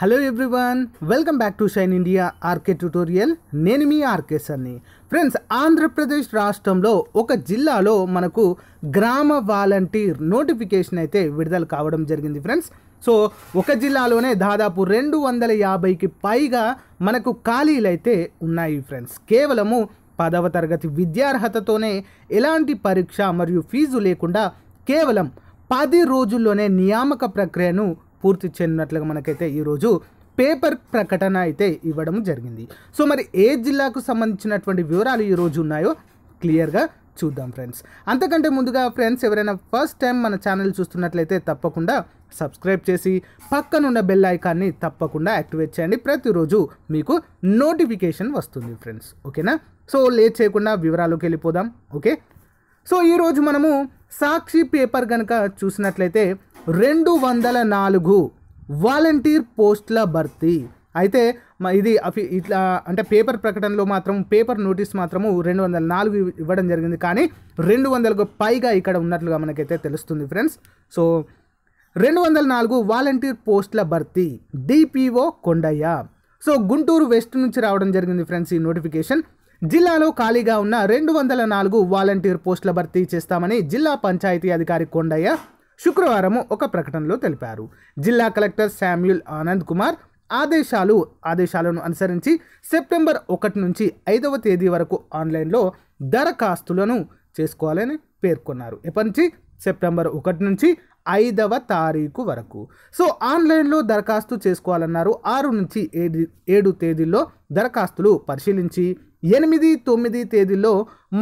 hello everyone welcome back to shine India RK tutorial నేను మీ RK సర్ని friends Andhra Pradesh రాష్ట్రంలో ఒక జిల్లాలో మనకు గ్రామ వాలంటీర్ నోటిఫికేషన్ అయితే విడుదల కావడం జరిగింది ఫ్రెండ్స్ సో ఒక జిల్లాలోనే దాదాపు రెండు వందల యాభైకి పైగా మనకు ఖాళీలు అయితే ఉన్నాయి ఫ్రెండ్స్ కేవలము పదవ తరగతి విద్యార్హతతోనే ఎలాంటి పరీక్ష మరియు ఫీజు లేకుండా కేవలం పది రోజుల్లోనే నియామక ప్రక్రియను పూర్తి చెందినట్లుగా మనకైతే ఈరోజు పేపర్ ప్రకటన అయితే ఇవ్వడం జరిగింది సో మరి ఏ జిల్లాకు సంబంధించినటువంటి వివరాలు ఈరోజు ఉన్నాయో క్లియర్గా చూద్దాం ఫ్రెండ్స్ అంతకంటే ముందుగా ఫ్రెండ్స్ ఎవరైనా ఫస్ట్ టైం మన ఛానల్ చూస్తున్నట్లయితే తప్పకుండా సబ్స్క్రైబ్ చేసి పక్కనున్న బెల్ ఐకాన్ని తప్పకుండా యాక్టివేట్ చేయండి ప్రతిరోజు మీకు నోటిఫికేషన్ వస్తుంది ఫ్రెండ్స్ ఓకేనా సో లేట్ చేయకుండా వివరాల్లోకి వెళ్ళిపోదాం ఓకే సో ఈరోజు మనము సాక్షి పేపర్ కనుక చూసినట్లయితే రెండు వందల నాలుగు వాలంటీర్ పోస్టుల భర్తీ అయితే ఇది అఫి ఇట్లా అంటే పేపర్ ప్రకటనలో మాత్రం పేపర్ నోటీస్ మాత్రము రెండు వందల నాలుగు ఇవ్వడం జరిగింది కానీ రెండు వందలకు పైగా ఇక్కడ ఉన్నట్లుగా మనకైతే తెలుస్తుంది ఫ్రెండ్స్ సో రెండు వందల నాలుగు వాలంటీర్ పోస్టుల భర్తీ DPO Kondaiah so Guntur west నుంచి రావడం జరిగింది ఫ్రెండ్స్ ఈ నోటిఫికేషన్ జిల్లాలో ఖాళీగా ఉన్న రెండు వందల నాలుగు వాలంటీర్ పోస్టుల భర్తీ చేస్తామని జిల్లా పంచాయతీ అధికారి కొండయ్య శుక్రవారం ఒక ప్రకటనలో తెలిపారు జిల్లా కలెక్టర్ శామ్యుల్ ఆనంద్ కుమార్ ఆదేశాలు ఆదేశాలను అనుసరించి సెప్టెంబర్ ఒకటి నుంచి ఐదవ తేదీ వరకు ఆన్లైన్లో దరఖాస్తులను చేసుకోవాలని పేర్కొన్నారు ఎప్పటి నుంచి సెప్టెంబర్ ఒకటి నుంచి ఐదవ తారీఖు వరకు సో ఆన్లైన్లో దరఖాస్తు చేసుకోవాలన్నారు ఆరు నుంచి ఏడు ఏడు తేదీల్లో దరఖాస్తులు పరిశీలించి ఎనిమిది తొమ్మిది తేదీల్లో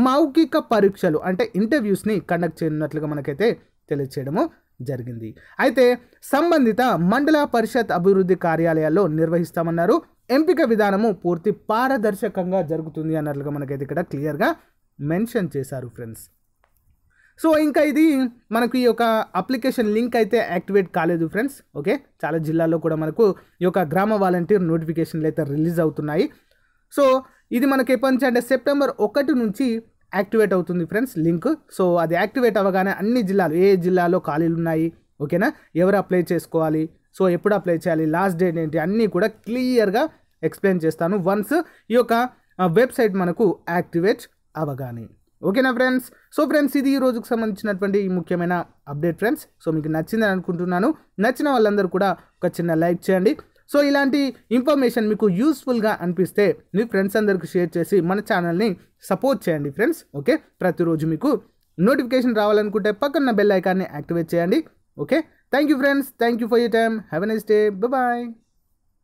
మౌఖిక పరీక్షలు అంటే ఇంటర్వ్యూస్ని కండక్ట్ చేయనున్నట్లుగా మనకైతే తెలియచేయడము జరిగింది అయితే సంబంధిత మండల పరిషత్ అభివృద్ధి కార్యాలయాల్లో నిర్వహిస్తామన్నారు ఎంపిక విధానము పూర్తి పారదర్శకంగా జరుగుతుంది అన్నట్లుగా మనకైతే ఇక్కడ క్లియర్గా మెన్షన్ చేశారు ఫ్రెండ్స్ సో ఇంకా ఇది మనకు ఈ యొక్క అప్లికేషన్ లింక్ అయితే యాక్టివేట్ కాలేదు ఫ్రెండ్స్ ఓకే చాలా జిల్లాల్లో కూడా మనకు ఈ యొక్క గ్రామ వాలంటీర్ నోటిఫికేషన్లు అయితే రిలీజ్ అవుతున్నాయి సో ఇది మనకి ఎప్పటి నుంచి అంటే సెప్టెంబర్ ఒకటి నుంచి యాక్టివేట్ అవుతుంది ఫ్రెండ్స్ లింక్ సో అది యాక్టివేట్ అవ్వగానే అన్ని జిల్లాలు ఏ జిల్లాలో ఖాళీలు ఉన్నాయి ఓకేనా ఎవరు అప్లై చేసుకోవాలి సో ఎప్పుడు అప్లై చేయాలి లాస్ట్ డేట్ ఏంటి అన్నీ కూడా క్లియర్గా ఎక్స్ప్లెయిన్ చేస్తాను వన్స్ ఈ యొక్క వెబ్సైట్ మనకు యాక్టివేట్ అవ్వగానే ఓకేనా ఫ్రెండ్స్ సో ఫ్రెండ్స్ ఇది ఈ రోజుకు సంబంధించినటువంటి ముఖ్యమైన అప్డేట్ ఫ్రెండ్స్ సో మీకు నచ్చిందని అనుకుంటున్నాను నచ్చిన వాళ్ళందరూ కూడా ఒక చిన్న లైక్ చేయండి సో ఇలాంటి ఇన్ఫర్మేషన్ మీకు యూస్ఫుల్గా అనిపిస్తే మీ ఫ్రెండ్స్ అందరికీ షేర్ చేసి మన ఛానల్ని సపోర్ట్ చేయండి ఫ్రెండ్స్ ఓకే ప్రతిరోజు మీకు నోటిఫికేషన్ రావాలనుకుంటే పక్కన బెల్ ఐకాన్ని యాక్టివేట్ చేయండి okay thank you friends thank you for you time have a nice day bye